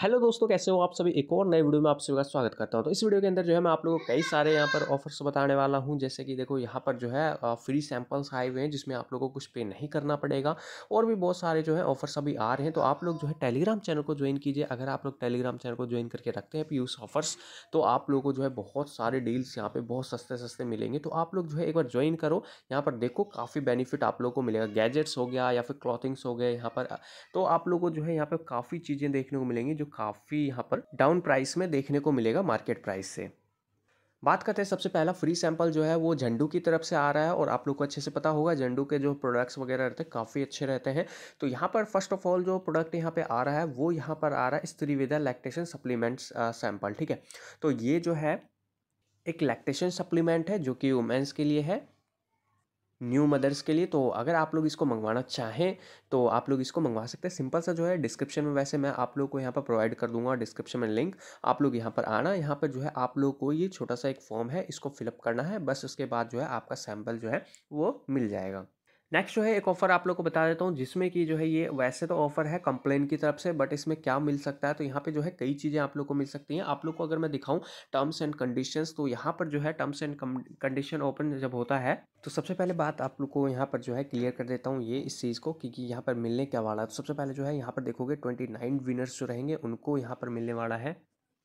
hello दोस्तों कैसे हो आप सभी एक और नए वीडियो में आप सभी का स्वागत करता हूं तो इस वीडियो के अंदर जो है मैं आप लोगों को कई सारे यहाँ पर ऑफर्स बताने वाला हूं जैसे कि देखो यहाँ पर जो है फ्री सैंपल्स आए हुए हैं जिसमें आप लोगों को कुछ पे नहीं करना पड़ेगा और भी बहुत सारे जो है ऑफर्स अभी आ रहे हैं तो आप लोग जो है टेलीग्राम चैनल को ज्वाइन कीजिए अगर आप लोग टेलीग्राम चैनल को ज्वाइन करके रखते हैं प्यूस ऑफर्स तो आप लोग को जो है बहुत सारे डील्स यहाँ पर बहुत सस्ते सस्ते मिलेंगे तो आप लोग जो है एक बार ज्वाइन करो यहाँ पर देखो काफ़ी बेनिफिट आप लोग को मिलेगा गैजेट्स हो गया या फिर क्लॉथिंग्स हो गए यहाँ पर तो आप लोग को जो है यहाँ पर काफ़ी चीज़ें देखने को मिलेंगी जो काफ़ी यहाँ पर डाउन प्राइस में देखने को मिलेगा मार्केट प्राइस से बात करते हैं सबसे पहला फ्री सैंपल जो है वो झंडू की तरफ से आ रहा है और आप लोग को अच्छे से पता होगा झंडू के जो प्रोडक्ट्स वगैरह रहते हैं काफ़ी अच्छे रहते हैं तो यहाँ पर फर्स्ट ऑफ ऑल जो प्रोडक्ट यहाँ पे आ रहा है वो यहाँ पर आ रहा है स्त्रीविदा लैक्टेशन सप्लीमेंट्स सैंपल ठीक है तो ये जो है एक लैक्टेशन सप्लीमेंट है जो कि वुमेंस के लिए है न्यू मदर्स के लिए तो अगर आप लोग इसको मंगवाना चाहें तो आप लोग इसको मंगवा सकते हैं सिंपल सा जो है डिस्क्रिप्शन में वैसे मैं आप लोग को यहाँ पर प्रोवाइड कर दूंगा डिस्क्रिप्शन में लिंक आप लोग यहाँ पर आना यहाँ पर जो है आप लोग को ये छोटा सा एक फॉर्म है इसको फिलअप करना है बस उसके बाद जो है आपका सैम्पल जो है वो मिल जाएगा नेक्स्ट जो है एक ऑफ़र आप लोग को बता देता हूँ जिसमें कि जो है ये वैसे तो ऑफ़र है कंप्लेन की तरफ से बट इसमें क्या मिल सकता है तो यहाँ पे जो है कई चीज़ें आप लोग को मिल सकती हैं आप लोग को अगर मैं दिखाऊं टर्म्स एंड कंडीशंस तो यहाँ पर जो है टर्म्स एंड कंडीशन ओपन जब होता है तो सबसे पहले बात आप लोग को यहाँ पर जो है क्लियर कर देता हूँ ये इस चीज़ को क्योंकि यहाँ पर मिलने क्या वाला है तो सबसे पहले जो है यहाँ पर देखोगे ट्वेंटी विनर्स जो रहेंगे उनको यहाँ पर मिलने वाला है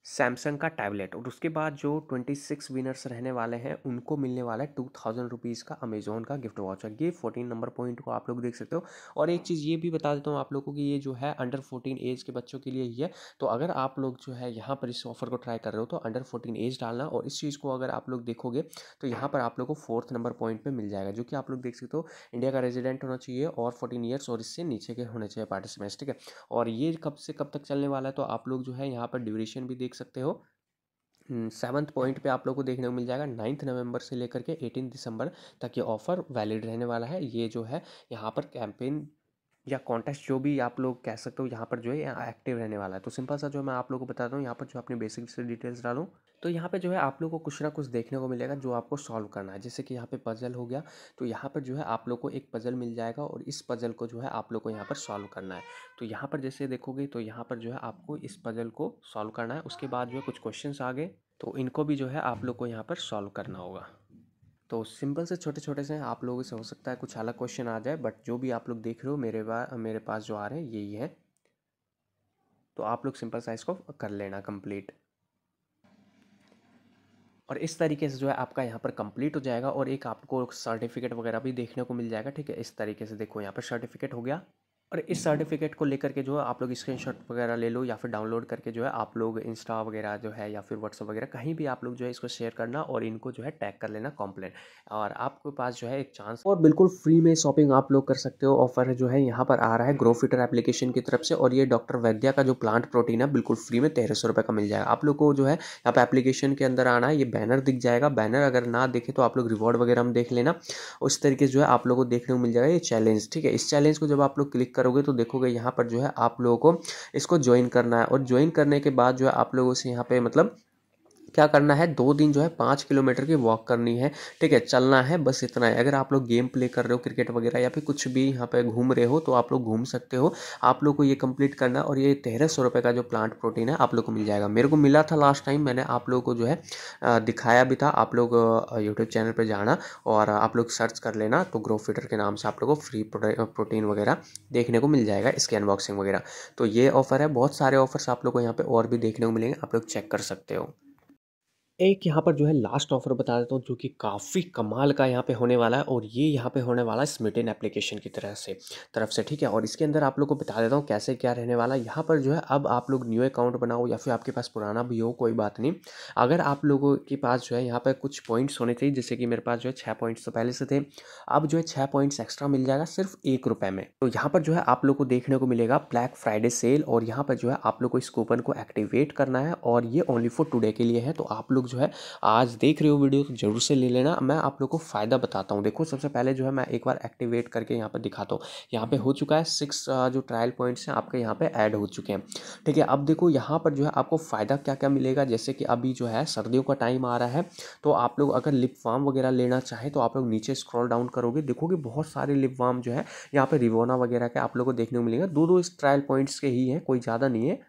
सैमसंग का टैबलेट और उसके बाद जो ट्वेंटी सिक्स विनर्स रहने वाले हैं उनको मिलने वाला है टू थाउजेंड रुपीज़ का अमेजोन का गिफ्ट वाचर ये फोर्टीन नंबर पॉइंट को आप लोग देख सकते हो और एक चीज़ ये भी बता देता हूँ आप लोगों को कि ये जो है अंडर फोर्टीन एज के बच्चों के लिए ही है तो अगर आप लोग जो है यहाँ पर इस ऑफर को ट्राई कर रहे हो तो अंडर फोर्टीन एज डालना और इस चीज़ को अगर आप लोग देखोगे तो यहाँ पर आप लोग को फोर्थ नंबर पॉइंट पर मिल जाएगा जो कि आप लोग देख सकते हो इंडिया का रेजिडेंट होना चाहिए और फोर्टीन ईयर्स और इससे नीचे के होने चाहिए पार्टिसिपेंट्स ठीक है और ये कब से कब तक चलने वाला है तो आप लोग जो है यहाँ पर ड्यूरेशन भी देख देख सकते हो सेवन्थ हम्म, पॉइंट पे आप लोग को देखने को मिल जाएगा नाइन्थ नवंबर से लेकर के एटीन दिसंबर तक ये ऑफर वैलिड रहने वाला है ये जो है यहाँ पर कैंपेन या कॉन्टेस्ट जो भी आप लोग कह सकते हो यहाँ पर जो है एक्टिव रहने वाला है तो सिंपल सा जो मैं आप लोगों को बताता हूँ यहाँ पर जो अपनी बेसिक से डिटेल्स डालूँ तो यहाँ पे जो है आप लोग को कुछ ना कुछ देखने को मिलेगा जो आपको सॉल्व करना है जैसे कि यहाँ पे पजल हो गया तो यहाँ पर जो है आप लोग को एक पजल मिल जाएगा और इस पजल को जो है आप लोग को यहाँ पर सॉल्व करना है तो यहाँ पर जैसे देखोगे तो यहाँ पर जो है आपको इस पजल को सॉल्व करना है उसके बाद जो है कुछ क्वेश्चन आ गए तो इनको भी जो है आप लोग को यहाँ पर सॉल्व करना होगा तो सिंपल से छोटे छोटे से आप लोगों से हो सकता है कुछ अलग क्वेश्चन आ जाए बट जो भी आप लोग देख रहे हो मेरे मेरे पास जो आ रहे हैं यही है तो आप लोग सिंपल साइज़ को कर लेना कंप्लीट और इस तरीके से जो है आपका यहाँ पर कंप्लीट हो जाएगा और एक आपको सर्टिफिकेट वगैरह भी देखने को मिल जाएगा ठीक है इस तरीके से देखो यहाँ पर सर्टिफिकेट हो गया और इस सर्टिफिकेट को लेकर के जो है आप लोग स्क्रीनशॉट वगैरह ले लो या फिर डाउनलोड करके जो है आप लोग इंस्टा वगैरह जो है या फिर व्हाट्सअप वगैरह कहीं भी आप लोग जो है इसको शेयर करना और इनको जो है टैग कर लेना कॉम्प्लेन और आपके पास जो है एक चांस और बिल्कुल फ्री में शॉपिंग आप लोग कर सकते हो ऑफर जो है यहाँ पर आ रहा है ग्रो फिटर एप्लीकेशन की तरफ से और ये डॉक्टर वैद्या का जो प्लांट प्रोटीन है बिल्कुल फ्री में तेरह सौ रुपये का मिल जाएगा आप लोग को जो है यहाँ पर एप्लीकेशन के अंदर आना है ये बैनर दिख जाएगा बैनर अगर ना देखे तो आप लोग रिवॉर्ड वगैरह हम देख लेना उस तरीके से जो है आप लोग को देखने को मिल जाएगा ये चैलेंज ठीक है इस चैलेंज को जब आप लोग क्लिक करोगे तो देखोगे यहाँ पर जो है आप लोगों को इसको ज्वाइन करना है और ज्वाइन करने के बाद जो है आप लोगों से यहाँ पे मतलब क्या करना है दो दिन जो है पाँच किलोमीटर की वॉक करनी है ठीक है चलना है बस इतना है अगर आप लोग गेम प्ले कर रहे हो क्रिकेट वगैरह या फिर कुछ भी यहाँ पे घूम रहे हो तो आप लोग घूम सकते हो आप लोग को ये कंप्लीट करना और ये तेरह सौ रुपये का जो प्लांट प्रोटीन है आप लोग को मिल जाएगा मेरे को मिला था लास्ट टाइम मैंने आप लोग को जो है दिखाया भी था आप लोग यूट्यूब चैनल पर जाना और आप लोग सर्च कर लेना तो ग्रो फिटर के नाम से आप लोग को फ्री प्रोटीन वगैरह देखने को मिल जाएगा इसके अनबॉक्सिंग वगैरह तो ये ऑफर है बहुत सारे ऑफर्स आप लोग को यहाँ पर और भी देखने को मिलेंगे आप लोग चेक कर सकते हो एक यहाँ पर जो है लास्ट ऑफर बता देता हूँ जो कि काफ़ी कमाल का यहाँ पे होने वाला है और ये यहाँ पे होने वाला है स्मिटेन एप्लीकेशन की तरह से तरफ से ठीक है और इसके अंदर आप लोग को बता देता हूँ कैसे क्या रहने वाला है यहाँ पर जो है अब आप लोग न्यू अकाउंट बनाओ या फिर आपके पास पुराना भी हो कोई बात नहीं अगर आप लोगों के पास जो है यहाँ पर कुछ पॉइंट्स होने चाहिए जैसे कि मेरे पास जो है छः पॉइंट्स तो पहले से थे अब जो है छः पॉइंट्स एक्स्ट्रा मिल जाएगा सिर्फ एक रुपये में तो यहाँ पर जो है आप लोग को देखने को मिलेगा ब्लैक फ्राइडे सेल और यहाँ पर जो है आप लोग को इस कूपन को एक्टिवेट करना है और ये ओनली फॉर टूडे के लिए है तो आप लोग जो है आज देख रहे हो वीडियो तो जरूर से ले लेना मैं आप लोग को फ़ायदा बताता हूँ देखो सबसे पहले जो है मैं एक बार एक्टिवेट करके यहाँ पर दिखाता हूँ यहाँ पर हो चुका है सिक्स जो ट्रायल पॉइंट्स हैं आपके यहाँ पर ऐड हो चुके हैं ठीक है अब देखो यहाँ पर जो है आपको फ़ायदा क्या क्या मिलेगा जैसे कि अभी जो है सर्दियों का टाइम आ रहा है तो आप लोग अगर लिप फार्म वगैरह लेना चाहें तो आप लोग नीचे स्क्रॉल डाउन करोगे देखोगे बहुत सारे लिप वाम जो है यहाँ पे रिवोना वगैरह के आप लोग को देखने को मिलेगा दो दो इस ट्रायल पॉइंट्स के ही हैं कोई ज़्यादा नहीं है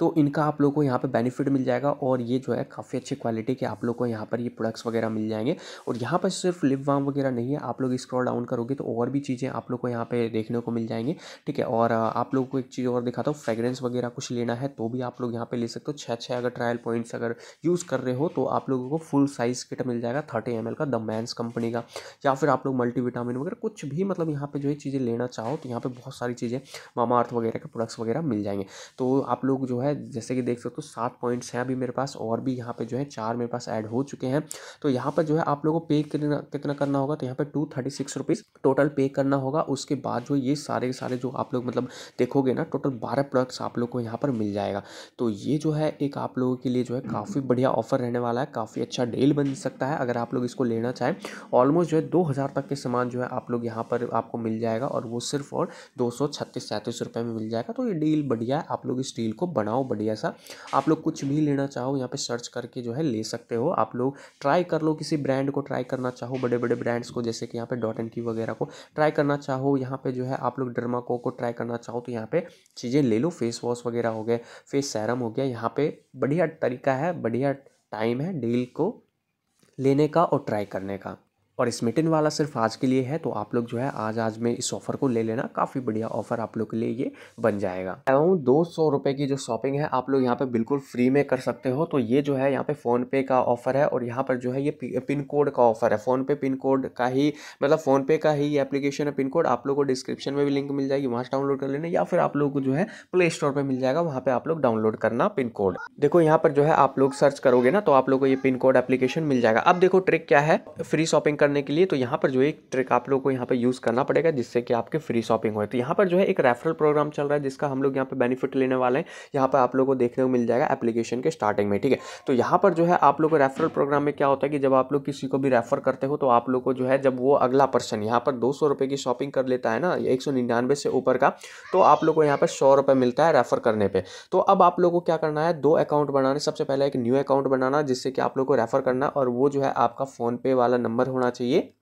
तो इनका आप लोग को यहाँ पर बेनिफिट मिल जाएगा और ये जो है काफ़ी अच्छी क्वालिटी के आप लोग को यहाँ पर ये प्रोडक्ट्स वगैरह मिल जाएंगे और यहाँ पर सिर्फ लिप वाम वगैरह नहीं है आप लोग स्क्रॉल डाउन करोगे तो और भी चीज़ें आप लोग को यहाँ पर देखने को मिल जाएंगे ठीक है और आप लोग को एक चीज़ और दिखाता हूँ फ्रेगरेंस वगैरह कुछ लेना है तो भी आप लोग यहाँ पर ले सकते हो छः छः अगर ट्रायल पॉइंट्स अगर यूज़ कर रहे हो तो आप लोगों को फुल साइज़ किट मिल जाएगा थर्टी एम का द मैंस कंपनी का या फिर आप लोग मल्टीविटामिन वगैरह कुछ भी मतलब यहाँ पे जो है चीज़ें लेना चाहो तो यहाँ पर बहुत सारी चीज़ें मामा अर्थ वगैरह के प्रोडक्ट्स वगैरह मिल जाएंगे तो आप लोग जो है है जैसे कि देख सकते हो सात पॉइंट्स हैं अभी मेरे पास और भी यहाँ पे जो है चार मेरे पास ऐड हो चुके हैं तो यहाँ पर जो है आप लोगों को पे कितना कितना करना होगा तो यहाँ पर two thirty six rupees total pay करना होगा उसके बाद जो ये सारे सारे जो आप लोग मतलब देखोगे ना टोटल बारह प्रोडक्ट्स आप लोग को यहाँ पर मिल जाएगा तो ये जो है एक आप लोगों के लिए जो है काफ़ी बढ़िया ऑफर रहने वाला है काफ़ी अच्छा डील बन सकता है अगर आप लोग इसको लेना चाहें ऑलमोस्ट जो है दो हज़ार तक के सामान जो है आप लोग यहाँ पर आपको मिल जाएगा और वो सिर्फ और दो सौ छत्तीस सैंतीस में मिल जाएगा तो ये डील बढ़िया है आप लोग इस डील को बनाओ बनाओ बढ़िया सा आप लोग कुछ भी लेना चाहो यहाँ पे सर्च करके जो है ले सकते हो आप लोग ट्राई कर लो किसी ब्रांड को ट्राई करना चाहो बड़े बड़े ब्रांड्स को जैसे कि यहाँ पे डॉट एंड की वगैरह को ट्राई करना चाहो यहाँ पे जो है आप लोग डरमा को ट्राई करना चाहो तो यहाँ पे चीज़ें ले लो फेस वॉश वगैरह हो गया फेस सैरम हो गया यहाँ पे बढ़िया तरीका है बढ़िया टाइम है डील को लेने का और ट्राई करने का और मिटिन वाला सिर्फ आज के लिए है तो आप लोग जो है आज आज में इस ऑफ़र को ले लेना काफ़ी बढ़िया ऑफ़र आप लोग के लिए ये बन जाएगा दो सौ रुपए की जो शॉपिंग है आप लोग यहाँ पे बिल्कुल फ्री में कर सकते हो तो ये जो है यहाँ पे फ़ोनपे का ऑफ़र है और यहाँ पर जो है ये पिन कोड का ऑफ़र है फ़ोनपे पिन कोड का ही मतलब फ़ोनपे का ही एप्लीकेशन है पिन कोड आप लोग को डिस्क्रिप्शन में भी लिंक मिल जाएगी वहां से डाउनलोड कर लेना या फिर आप लोग को जो है प्ले स्टोर पर मिल जाएगा वहाँ पर आप लोग डाउनलोड करना पिन कोड देखो यहाँ पर जो है आप लोग सर्च करोगे ना तो आप लोग को ये पिन कोड एप्लीकेशन मिल जाएगा अब देखो ट्रिक क्या है फ्री शॉपिंग करने के लिए तो यहाँ पर जो एक ट्रिक आप लोग को यहाँ पर यूज़ करना पड़ेगा जिससे कि आपके फ्री शॉपिंग हो तो यहाँ पर जो है एक रेफरल प्रोग्राम चल रहा है जिसका हम लोग यहाँ पर बेनिफिट लेने वाले हैं यहाँ पर आप लोग को देखने को मिल जाएगा एप्लीकेशन के स्टार्टिंग में ठीक है तो यहाँ पर जो है आप लोग रेफरल प्रोग्राम में क्या होता है कि जब आप लोग किसी को भी रेफर करते हो तो आप लोग को जो है जब वो अगला पर्सन यहाँ पर दो सौ की शॉपिंग कर लेता है ना एक सौ निन्यानवे से ऊपर का तो आप लोग को यहाँ पर सौ रुपये मिलता है रेफर करने पर तो अब आप लोग को क्या करना है दो अकाउंट बनाने सबसे पहले एक न्यू अकाउंट बनाना जिससे कि आप लोग को रेफर करना और वो जो है आपका फ़ोन पे वाला नंबर होना चाहिए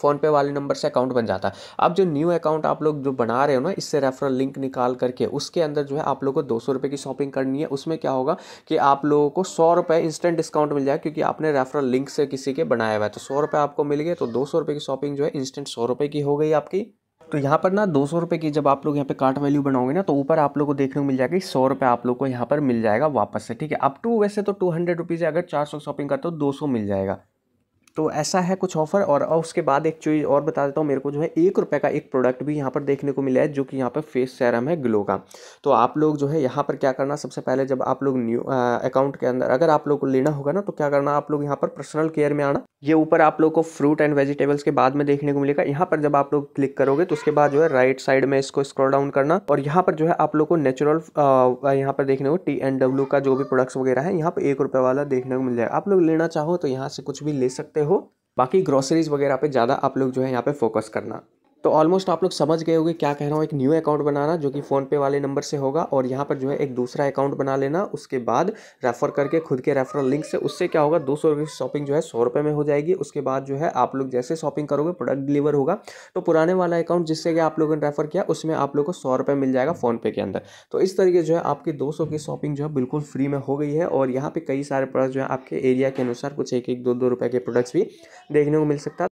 फ़ोनपे वाले नंबर से अकाउंट बन जाता है अब जो न्यू अकाउंट आप लोग जो बना रहे हो ना इससे रेफरल लिंक निकाल करके उसके अंदर जो है आप लोगों को दो सौ की शॉपिंग करनी है उसमें क्या होगा कि आप लोगों को सौ रुपये इंस्टेंट डिस्काउंट मिल जाएगा क्योंकि आपने रेफरल लिंक से किसी के बनाया हुआ है तो सौ आपको मिल गए तो दो सौ की शॉपिंग जो है इंस्टेंट सौ की हो गई आपकी तो यहाँ पर ना दो सौ रुपये की जब आप लोग यहाँ पे कार्ट वैल्यू बनाओगे ना तो ऊपर आप लोगों को देखने को मिल जाएगा सौ रुपये आप लोग को यहाँ पर मिल जाएगा वापस से ठीक है अप टू वैसे तो टू हंड्रेड रुपीज़ अगर चार सौ शॉपिंग करते हो दो सौ मिल जाएगा तो ऐसा है कुछ ऑफ़र और उसके बाद एक चीज़ और बता देता हूँ मेरे को जो है एक रुपये का एक प्रोडक्ट भी यहाँ पर देखने को मिला है जो कि यहाँ पर फेस सैरम है ग्लो का तो आप लोग जो है यहाँ पर क्या करना सबसे पहले जब आप लोग न्यू अकाउंट के अंदर अगर आप लोग को लेना होगा ना तो क्या करना आप लोग यहाँ पर पर्सनल केयर में आना ये ऊपर आप लोग को फ्रूट एंड वेजिटेबल्स के बाद में देखने को मिलेगा यहाँ पर जब आप लोग क्लिक करोगे तो उसके बाद जो है राइट साइड में इसको स्क्रॉल डाउन करना और यहाँ पर जो है आप लोग को नेचुरल यहाँ पर देखने को टी एंड डब्ल्यू का जो भी प्रोडक्ट्स वगैरह है यहाँ पर एक रुपये वाला देखने को मिल जाएगा आप लोग लेना चाहो तो यहाँ से कुछ भी ले सकते हो बाकी ग्रोसरीज वगैरह पे ज़्यादा आप लोग जो है यहाँ पे फोकस करना तो ऑलमोस्ट आप लोग समझ गए होंगे क्या कह रहा हूँ एक न्यू अकाउंट बनाना जो कि फ़ोनपे वाले नंबर से होगा और यहाँ पर जो है एक दूसरा अकाउंट बना लेना उसके बाद रेफ़र करके खुद के रेफरल लिंक से उससे क्या होगा दो सौ की शॉपिंग जो है सौ रुपये में हो जाएगी उसके बाद जो है आप लोग जैसे शॉपिंग करोगे प्रोडक्ट डिलीवर होगा तो पुराने वाला अकाउंट जिससे कि आप लोगों ने रेफ़र किया उसमें आप लोग को सौ रुपये मिल जाएगा फ़ोनपे के अंदर तो इस तरीके जो है आपकी दो सौ की शॉपिंग जो है बिल्कुल फ्री में हो गई है और यहाँ पर कई सारे प्रोडक्ट जो है आपके एरिया के अनुसार कुछ एक एक दो दो रुपये के प्रोडक्ट्स भी देखने को मिल सकता है